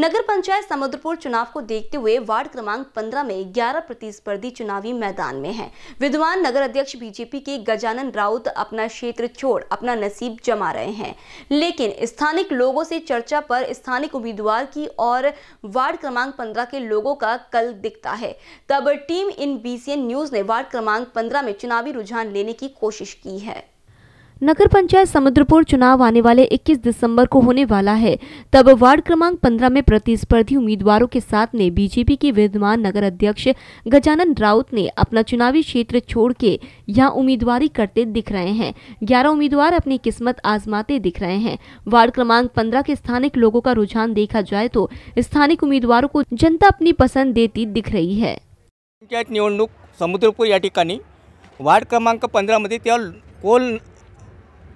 नगर पंचायत समुद्रपुर चुनाव को देखते हुए वार्ड क्रमांक 15 में 11 प्रतिस्पर्धी चुनावी मैदान में हैं। विद्वान नगर अध्यक्ष बीजेपी के गजानन राउत अपना क्षेत्र छोड़ अपना नसीब जमा रहे हैं लेकिन स्थानिक लोगों से चर्चा पर स्थानिक उम्मीदवार की और वार्ड क्रमांक 15 के लोगों का कल दिखता है तब टीम इन बी न्यूज ने वार्ड क्रमांक पंद्रह में चुनावी रुझान लेने की कोशिश की है नगर पंचायत समुद्रपुर चुनाव आने वाले 21 दिसंबर को होने वाला है तब वार्ड क्रमांक 15 में प्रतिस्पर्धी उम्मीदवारों के साथ ने बीजेपी के विद्यमान नगर अध्यक्ष गजानन राउत ने अपना चुनावी क्षेत्र छोड़ के यहाँ उम्मीदवारी करते दिख रहे हैं 11 उम्मीदवार अपनी किस्मत आजमाते दिख रहे हैं वार्ड क्रमांक पंद्रह के स्थानिक लोगों का रुझान देखा जाए तो स्थानिक उम्मीदवारों को जनता अपनी पसंद देती दिख रही है पंचायत निवडणूक समुद्रपुर या ठिकाणी वार्ड क्रमांक पंद्रह त्या कोल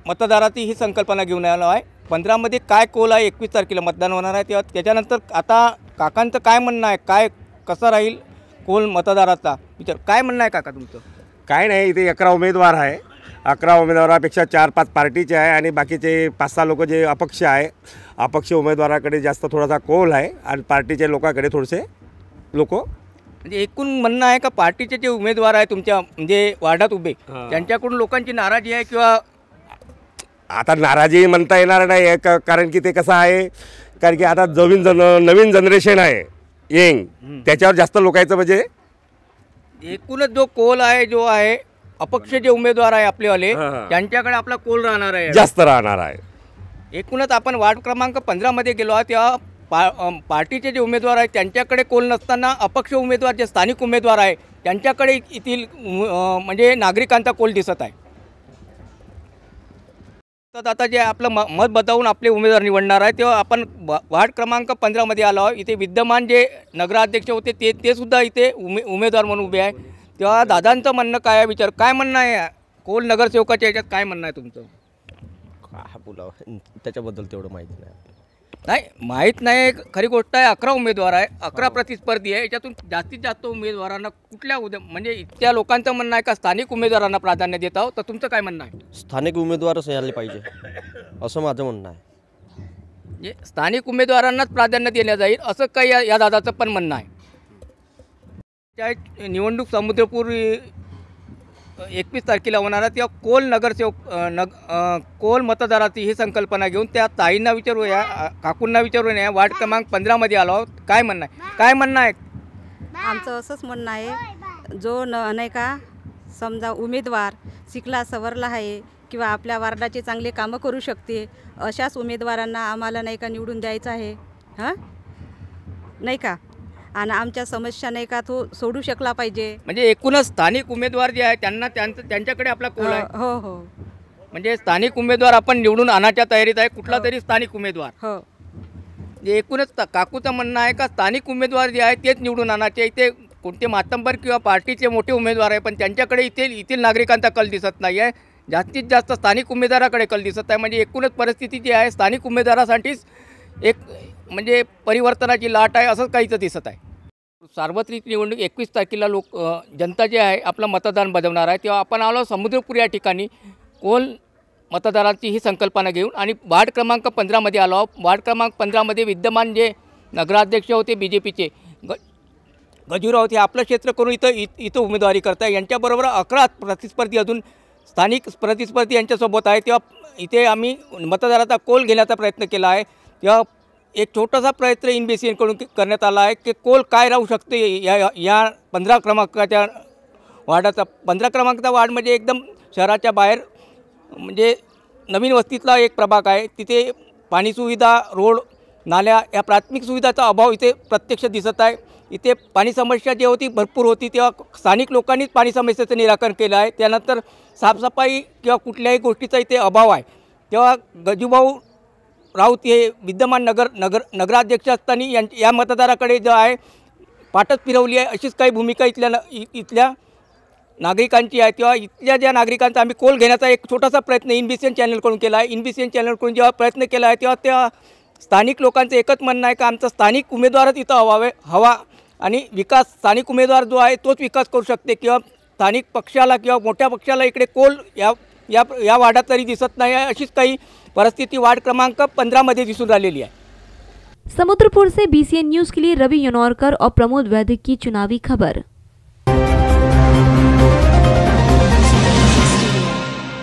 मतदाराची ही संकल्पना घेऊन आलो आहे पंधरामध्ये काय कोल आहे एकवीस तारखेला मतदान होणार आहे तेव्हा त्याच्यानंतर आता काकांचं काय म्हणणं आहे काय कसं राहील कोल मतदाराचा विचार काय म्हणणं आहे काका तुमचं काय नाही इथे अकरा उमेदवार आहे अकरा उमेदवारापेक्षा चार पाच पार्टीचे आहे आणि बाकीचे पाच सहा लोक जे अपक्ष आहे अपक्ष उमेदवाराकडे जास्त थोडासा कोल आहे आणि पार्टीच्या लोकांकडे थोडेसे लोक म्हणजे एकूण म्हणणं आहे का पार्टीचे जे उमेदवार आहे तुमच्या म्हणजे वार्डात उभे त्यांच्याकडून लोकांची नाराजी आहे किंवा आता नाराजी म्हणता येणार नाही आहे कारण की ते कसं आहे कारण की आता जमीन जन नवीन जनरेशन आहे येंग त्याच्यावर जास्त लोकायचं म्हणजे एकूणच जो कोल आहे जो आहे अपक्ष जे उमेदवार आहे आपलेवाले त्यांच्याकडे आपला कोल राहणार आहे जास्त राहणार आहे एकूणच आपण वार्ड क्रमांक पंधरामध्ये गेलो आहोत तेव्हा पार्टीचे जे उमेदवार आहेत त्यांच्याकडे कोल नसताना अपक्ष उमेदवार जे स्थानिक उमेदवार आहे त्यांच्याकडे येथील म्हणजे नागरिकांचा कोल दिसत आहे तर आता जे आपलं म मत बदावून आपले उमेदवार निवडणार आहे तेव्हा आपण वार्ड क्रमांक पंधरामध्ये आलो आहोत इथे विद्यमान जे नगराध्यक्ष होते ते ते सुद्धा इथे उमे उमेदवार म्हणून उभे आहे तेव्हा दादांचं म्हणणं काय आहे विचार काय म्हणणं आहे कोल नगरसेवकाच्या याच्यात काय म्हणणं आहे तुमचं हा बोला त्याच्याबद्दल तेवढं माहिती नाही नाही माहीत नाही खरी गोष्ट आहे अकरा उमेदवार आहे अकरा हो. प्रतिस्पर्धी आहे याच्यातून जास्तीत जास्त उमेदवारांना कुठल्या उद म्हणजे इतक्या लोकांचं म्हणणं आहे का स्थानिक उमेदवारांना प्राधान्य देत आहोत तर तुमचं काय म्हणणं आहे स्थानिक उमेदवारच यायला पाहिजे असं माझं म्हणणं आहे म्हणजे स्थानिक उमेदवारांनाच प्राधान्य देण्यात जाईल असं काही या या दादाचं पण म्हणणं आहे त्या निवडणूक समुद्रपूर एकवीस तारखेला होणारा त्या कोल नगरसेवक नग कोल मतदाराची ही संकल्पना घेऊन त्या ताईंना विचारू या काकूंना विचारू या वार्ड क्रमांक पंधरामध्ये आलो आहोत काय म्हणणं आहे काय म्हणणं आहे आमचं असंच म्हणणं आहे जो न नाही का समजा उमेदवार शिकला सवरला आहे किंवा आपल्या वार्डाचे चांगले कामं करू शकते अशाच उमेदवारांना आम्हाला नाही का निवडून द्यायचं आहे हां नाही का आणि आमच्या समस्या नाही का तो सोडू शकला पाहिजे म्हणजे एकूणच स्थानिक उमेदवार जे आहे त्यांना त्यांचं त्यांच्याकडे आपला कोल आहे हो हो म्हणजे स्थानिक उमेदवार आपण निवडून आणायच्या तयारीत आहे कुठला हो. तरी स्थानिक उमेदवार हो म्हणजे एकूणच काकूचं म्हणणं आहे का स्थानिक उमेदवार जे आहे तेच निवडून आणायचे इथे कोणते मातंबर किंवा पार्टीचे मोठे उमेदवार आहे पण त्यांच्याकडे इथे येथील नागरिकांचा कल दिसत नाही आहे जास्तीत जास्त स्थानिक उमेदवाराकडे कल दिसत आहे म्हणजे एकूणच परिस्थिती जी आहे स्थानिक उमेदवारासाठीच एक म्हणजे परिवर्तनाची लाट आहे असंच काहीचं दिसत आहे सार्वत्रिक निवडणूक एकवीस तारखेला लोक जनता जे आहे आपलं मतदान बजावणार आहे तेव्हा आपण आलो समुद्रपूर या ठिकाणी कोण मतदारांची ही संकल्पना घेऊन आणि वार्ड क्रमांक पंधरामध्ये आलो आहोत वार्ड क्रमांक पंधरामध्ये विद्यमान जे नगराध्यक्ष होते बी जे पीचे ग गजूराव हे आपलं क्षेत्र करून इथं इ इथं उमेदवारी करत आहे यांच्याबरोबर अकरा प्रतिस्पर्धी अजून स्थानिक प्रतिस्पर्धी यांच्यासोबत आहे तेव्हा इथे आम्ही मतदाराचा कोल घेण्याचा प्रयत्न केला आहे तेव्हा एक छोटासा प्रयत्न इन बी सी एनकडून करण्यात आला आहे की कोल काय राहू शकते या या पंधरा क्रमांकाच्या वार्डाचा पंधरा क्रमांकाचा वार्ड म्हणजे एकदम शहराच्या बाहेर म्हणजे नवीन वस्तीतला एक प्रभाग आहे तिथे पाणी सुविधा रोड नाल्या या प्राथमिक सुविधाचा अभाव इथे प्रत्यक्ष दिसत आहे इथे पाणी समस्या जी होती भरपूर होती तेव्हा स्थानिक लोकांनीच पाणी समस्येचं निराकरण केलं आहे त्यानंतर साफसफाई किंवा कुठल्याही गोष्टीचा इथे अभाव आहे तेव्हा गजूभाऊ राऊत हे विद्यमान नगर नगर नगराध्यक्ष असताना यां या मतदाराकडे जो आहे पाठच फिरवली आहे अशीच काही भूमिका इथल्या न इथल्या नागरिकांची आहे किंवा इथल्या ज्या नागरिकांचा आम्ही कोल घेण्याचा एक छोटासा प्रयत्न इनबीसीएन चॅनलकडून केला आहे इनबीसीएन चॅनलकडून जेव्हा प्रयत्न केला आहे तेव्हा त्या स्थानिक लोकांचं एकच म्हणणं आहे का आमचा स्थानिक उमेदवारच इथं हवावे हवा आणि विकास स्थानिक उमेदवार जो आहे तोच विकास करू शकते किंवा स्थानिक पक्षाला किंवा मोठ्या पक्षाला इकडे कोल या या वाड़ा तरी दिसत नहीं है अशीच काही परिस्थिति वार्ड क्रमांक पंद्रह मध्य राहिलेली आहे समुद्रपुर से बीसीएन न्यूज़ के लिए रवि यनौरकर और प्रमोद वैदिक की चुनावी खबर